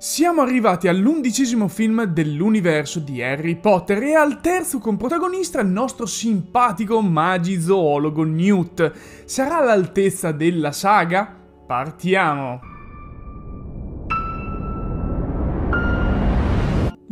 Siamo arrivati all'undicesimo film dell'universo di Harry Potter e al terzo con protagonista il nostro simpatico magizoologo Newt. Sarà all'altezza della saga? Partiamo!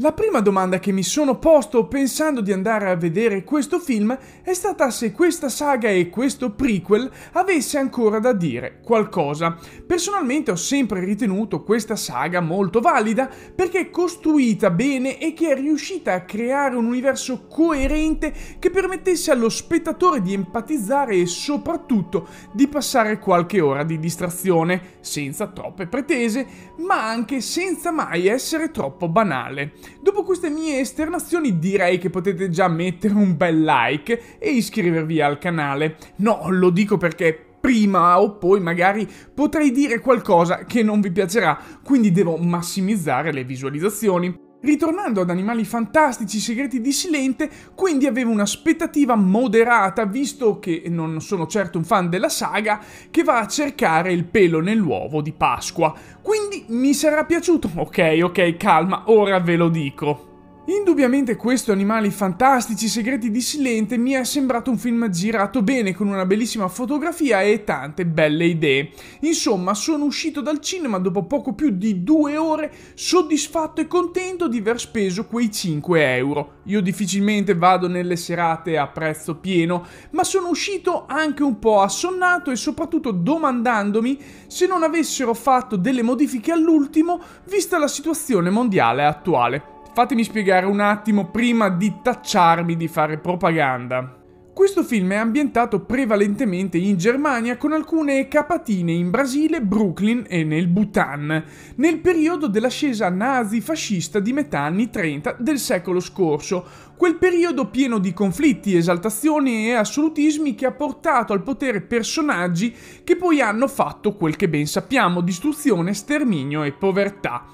La prima domanda che mi sono posto pensando di andare a vedere questo film è stata se questa saga e questo prequel avesse ancora da dire qualcosa. Personalmente ho sempre ritenuto questa saga molto valida perché è costruita bene e che è riuscita a creare un universo coerente che permettesse allo spettatore di empatizzare e soprattutto di passare qualche ora di distrazione, senza troppe pretese, ma anche senza mai essere troppo banale. Dopo queste mie esternazioni direi che potete già mettere un bel like e iscrivervi al canale. No, lo dico perché prima o poi magari potrei dire qualcosa che non vi piacerà, quindi devo massimizzare le visualizzazioni. Ritornando ad Animali Fantastici Segreti di Silente, quindi avevo un'aspettativa moderata, visto che non sono certo un fan della saga, che va a cercare il pelo nell'uovo di Pasqua. Quindi mi sarà piaciuto? Ok, ok, calma, ora ve lo dico. Indubbiamente questo Animali Fantastici, Segreti di Silente mi è sembrato un film girato bene con una bellissima fotografia e tante belle idee. Insomma, sono uscito dal cinema dopo poco più di due ore soddisfatto e contento di aver speso quei 5 euro. Io difficilmente vado nelle serate a prezzo pieno, ma sono uscito anche un po' assonnato e soprattutto domandandomi se non avessero fatto delle modifiche all'ultimo vista la situazione mondiale attuale fatemi spiegare un attimo prima di tacciarmi di fare propaganda. Questo film è ambientato prevalentemente in Germania con alcune capatine in Brasile, Brooklyn e nel Bhutan, nel periodo dell'ascesa nazi-fascista di metà anni 30 del secolo scorso, quel periodo pieno di conflitti, esaltazioni e assolutismi che ha portato al potere personaggi che poi hanno fatto quel che ben sappiamo, distruzione, sterminio e povertà.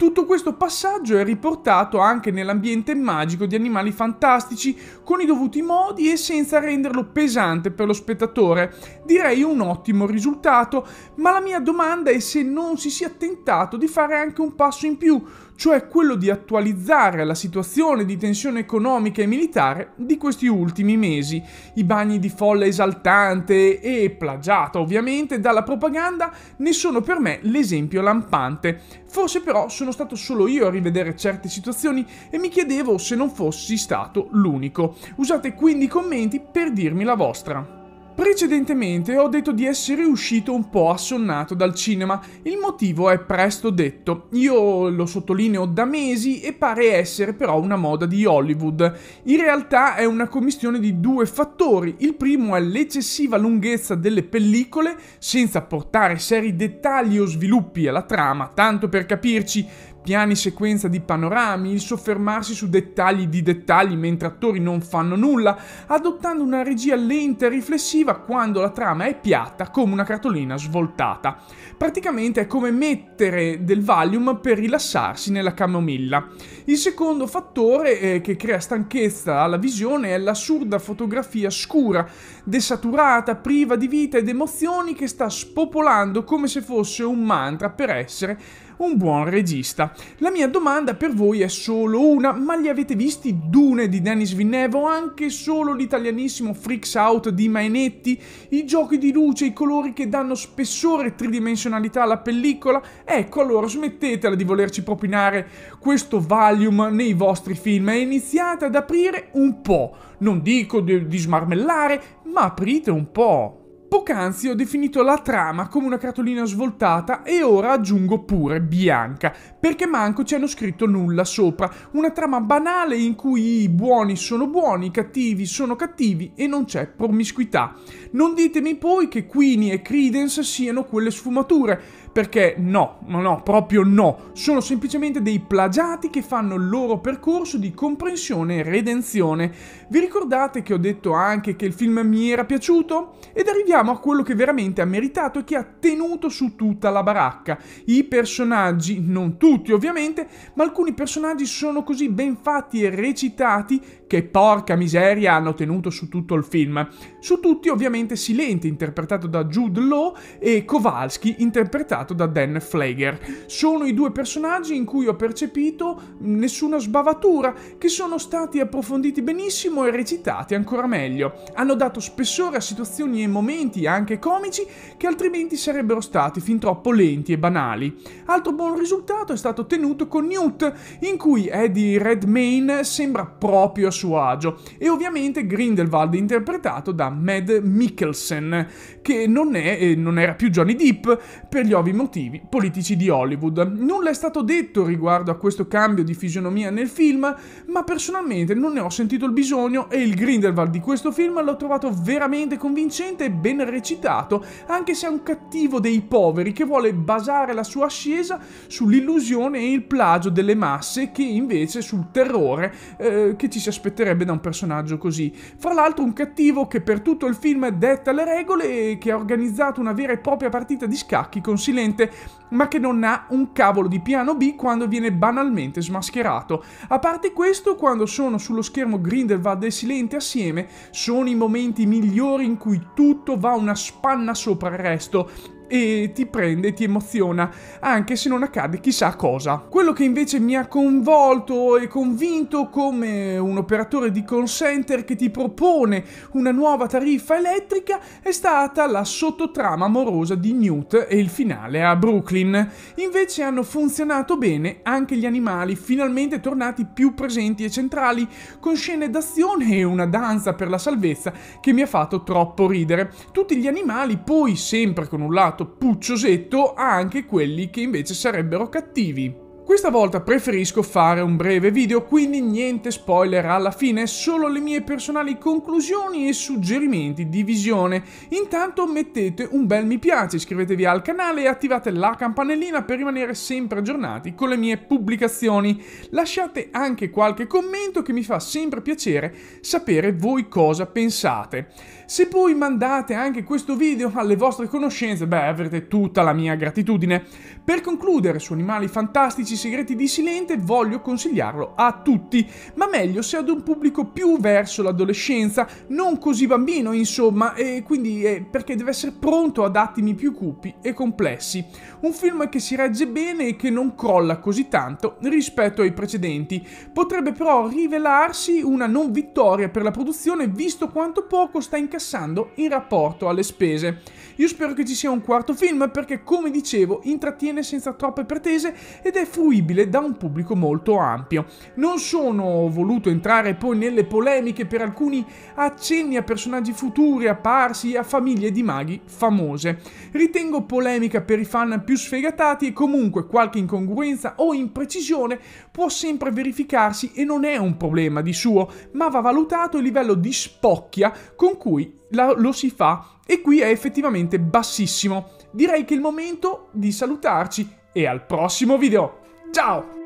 Tutto questo passaggio è riportato anche nell'ambiente magico di animali fantastici, con i dovuti modi e senza renderlo pesante per lo spettatore. Direi un ottimo risultato, ma la mia domanda è se non si sia tentato di fare anche un passo in più, cioè quello di attualizzare la situazione di tensione economica e militare di questi ultimi mesi, i bagni di folla esaltante e plagiata ovviamente dalla propaganda ne sono per me l'esempio lampante. Forse però sono stato solo io a rivedere certe situazioni e mi chiedevo se non fossi stato l'unico. Usate quindi i commenti per dirmi la vostra. Precedentemente ho detto di essere uscito un po' assonnato dal cinema, il motivo è presto detto, io lo sottolineo da mesi e pare essere però una moda di Hollywood. In realtà è una commissione di due fattori, il primo è l'eccessiva lunghezza delle pellicole, senza portare seri dettagli o sviluppi alla trama, tanto per capirci, piani sequenza di panorami, il soffermarsi su dettagli di dettagli mentre attori non fanno nulla, adottando una regia lenta e riflessiva quando la trama è piatta come una cartolina svoltata. Praticamente è come mettere del Valium per rilassarsi nella camomilla. Il secondo fattore eh, che crea stanchezza alla visione è l'assurda fotografia scura, desaturata, priva di vita ed emozioni che sta spopolando come se fosse un mantra per essere un buon regista. La mia domanda per voi è solo una, ma li avete visti Dune di Dennis Villeneuve o anche solo l'italianissimo Freaks Out di Mainetti? I giochi di luce, i colori che danno spessore e tridimensionalità alla pellicola? Ecco allora smettetela di volerci propinare questo Valium nei vostri film e iniziate ad aprire un po'. Non dico di, di smarmellare, ma aprite un po'. Poc'anzi ho definito la trama come una cartolina svoltata e ora aggiungo pure bianca, perché manco ci hanno scritto nulla sopra. Una trama banale in cui i buoni sono buoni, i cattivi sono cattivi e non c'è promiscuità. Non ditemi poi che Queenie e Credence siano quelle sfumature, perché no, no, no, proprio no. Sono semplicemente dei plagiati che fanno il loro percorso di comprensione e redenzione. Vi ricordate che ho detto anche che il film mi era piaciuto? Ed arriviamo a quello che veramente ha meritato e che ha tenuto su tutta la baracca. I personaggi, non tutti ovviamente, ma alcuni personaggi sono così ben fatti e recitati che porca miseria hanno tenuto su tutto il film. Su tutti ovviamente Silente interpretato da Jude Law e Kowalski interpretato interpretato da Dan Flager. Sono i due personaggi in cui ho percepito nessuna sbavatura, che sono stati approfonditi benissimo e recitati ancora meglio. Hanno dato spessore a situazioni e momenti anche comici che altrimenti sarebbero stati fin troppo lenti e banali. Altro buon risultato è stato ottenuto con Newt, in cui Eddie Redmayne sembra proprio a suo agio, e ovviamente Grindelwald interpretato da Mad Mikkelsen, che non, è, eh, non era più Johnny Depp per gli ovvi nuovi motivi politici di Hollywood. Nulla è stato detto riguardo a questo cambio di fisionomia nel film, ma personalmente non ne ho sentito il bisogno e il Grindelwald di questo film l'ho trovato veramente convincente e ben recitato, anche se è un cattivo dei poveri che vuole basare la sua ascesa sull'illusione e il plagio delle masse che invece sul terrore eh, che ci si aspetterebbe da un personaggio così. Fra l'altro un cattivo che per tutto il film detta le regole e che ha organizzato una vera e propria partita di scacchi con silenzio imminente, ma che non ha un cavolo di piano B quando viene banalmente smascherato. A parte questo, quando sono sullo schermo Grindelwald e Silente assieme, sono i momenti migliori in cui tutto va una spanna sopra il resto e ti prende, ti emoziona, anche se non accade chissà cosa. Quello che invece mi ha coinvolto e convinto come un operatore di call center che ti propone una nuova tariffa elettrica è stata la sottotrama amorosa di Newt e il finale a Brooklyn. Invece hanno funzionato bene anche gli animali, finalmente tornati più presenti e centrali, con scene d'azione e una danza per la salvezza che mi ha fatto troppo ridere. Tutti gli animali poi sempre con un lato lato pucciosetto a anche quelli che invece sarebbero cattivi. Questa volta preferisco fare un breve video, quindi niente spoiler alla fine, solo le mie personali conclusioni e suggerimenti di visione. Intanto mettete un bel mi piace, iscrivetevi al canale e attivate la campanellina per rimanere sempre aggiornati con le mie pubblicazioni. Lasciate anche qualche commento che mi fa sempre piacere sapere voi cosa pensate. Se poi mandate anche questo video alle vostre conoscenze, beh, avrete tutta la mia gratitudine. Per concludere su Animali Fantastici segreti di Silente voglio consigliarlo a tutti, ma meglio se ad un pubblico più verso l'adolescenza, non così bambino insomma, e quindi eh, perché deve essere pronto ad attimi più cupi e complessi. Un film che si regge bene e che non crolla così tanto rispetto ai precedenti. Potrebbe però rivelarsi una non vittoria per la produzione visto quanto poco sta incassando in rapporto alle spese. Io spero che ci sia un quarto film perché come dicevo intrattiene senza troppe pretese ed è frutto fruibile da un pubblico molto ampio. Non sono voluto entrare poi nelle polemiche per alcuni accenni a personaggi futuri apparsi a famiglie di maghi famose. Ritengo polemica per i fan più sfegatati e comunque qualche incongruenza o imprecisione può sempre verificarsi e non è un problema di suo, ma va valutato il livello di spocchia con cui la, lo si fa e qui è effettivamente bassissimo. Direi che è il momento di salutarci e al prossimo video! Ciao!